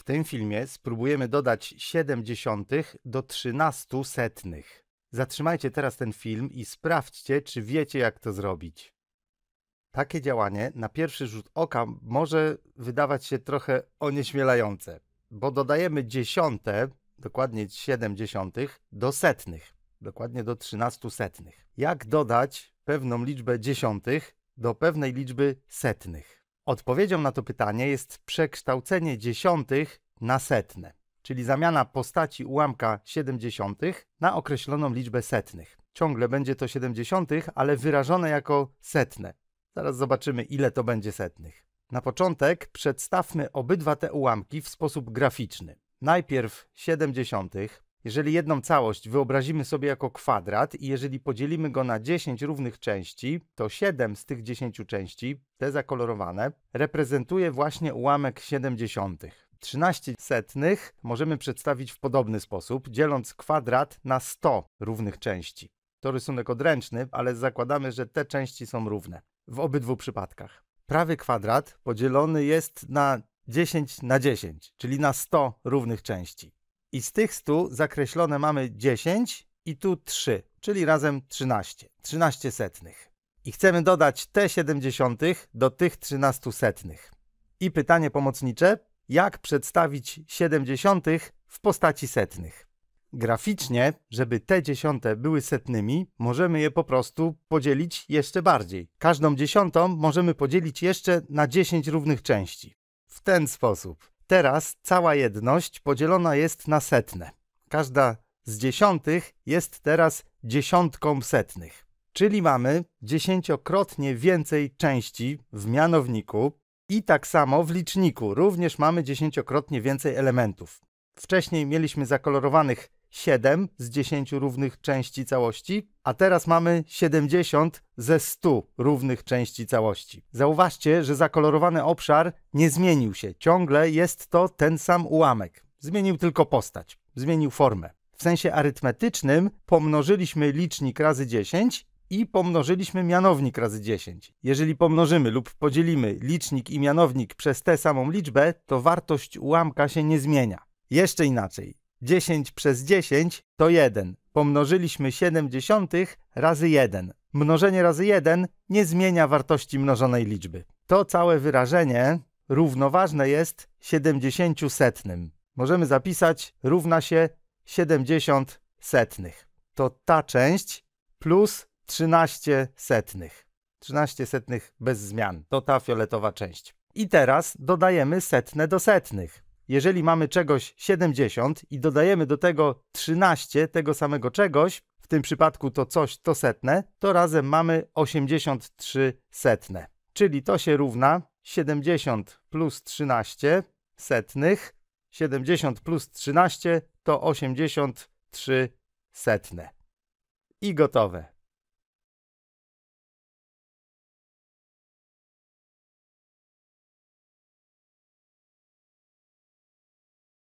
W tym filmie spróbujemy dodać 7 do 13 setnych. Zatrzymajcie teraz ten film i sprawdźcie, czy wiecie, jak to zrobić. Takie działanie na pierwszy rzut oka może wydawać się trochę onieśmielające, bo dodajemy dziesiąte, dokładnie 7 do setnych, dokładnie do 13 setnych. Jak dodać pewną liczbę dziesiątych do pewnej liczby setnych? Odpowiedzią na to pytanie jest przekształcenie dziesiątych na setne, czyli zamiana postaci ułamka siedemdziesiątych na określoną liczbę setnych. Ciągle będzie to siedemdziesiątych, ale wyrażone jako setne. Zaraz zobaczymy, ile to będzie setnych. Na początek przedstawmy obydwa te ułamki w sposób graficzny. Najpierw siedemdziesiątych jeżeli jedną całość wyobrazimy sobie jako kwadrat i jeżeli podzielimy go na 10 równych części, to 7 z tych 10 części, te zakolorowane, reprezentuje właśnie ułamek 70. 13 setnych możemy przedstawić w podobny sposób, dzieląc kwadrat na 100 równych części. To rysunek odręczny, ale zakładamy, że te części są równe w obydwu przypadkach. Prawy kwadrat podzielony jest na 10 na 10, czyli na 100 równych części. I z tych 100 zakreślone mamy 10 i tu 3, czyli razem 13. 13 setnych. I chcemy dodać te 70 do tych 13 setnych. I pytanie pomocnicze, jak przedstawić 70 w postaci setnych? Graficznie, żeby te dziesiąte były setnymi, możemy je po prostu podzielić jeszcze bardziej. Każdą dziesiątą możemy podzielić jeszcze na 10 równych części. W ten sposób. Teraz cała jedność podzielona jest na setne. Każda z dziesiątych jest teraz dziesiątką setnych. Czyli mamy dziesięciokrotnie więcej części w mianowniku i tak samo w liczniku również mamy dziesięciokrotnie więcej elementów. Wcześniej mieliśmy zakolorowanych 7 z 10 równych części całości, a teraz mamy 70 ze 100 równych części całości. Zauważcie, że zakolorowany obszar nie zmienił się, ciągle jest to ten sam ułamek. Zmienił tylko postać, zmienił formę. W sensie arytmetycznym pomnożyliśmy licznik razy 10 i pomnożyliśmy mianownik razy 10. Jeżeli pomnożymy lub podzielimy licznik i mianownik przez tę samą liczbę, to wartość ułamka się nie zmienia. Jeszcze inaczej, 10 przez 10 to 1. Pomnożyliśmy 70 razy 1. Mnożenie razy 1 nie zmienia wartości mnożonej liczby. To całe wyrażenie równoważne jest 70 setnym. Możemy zapisać równa się 70 setnych. To ta część plus 13 setnych. 13 setnych bez zmian. To ta fioletowa część. I teraz dodajemy setne do setnych jeżeli mamy czegoś 70 i dodajemy do tego 13 tego samego czegoś, w tym przypadku to coś to setne, to razem mamy 83 setne. Czyli to się równa 70 plus 13 setnych. 70 plus 13 to 83 setne. I gotowe.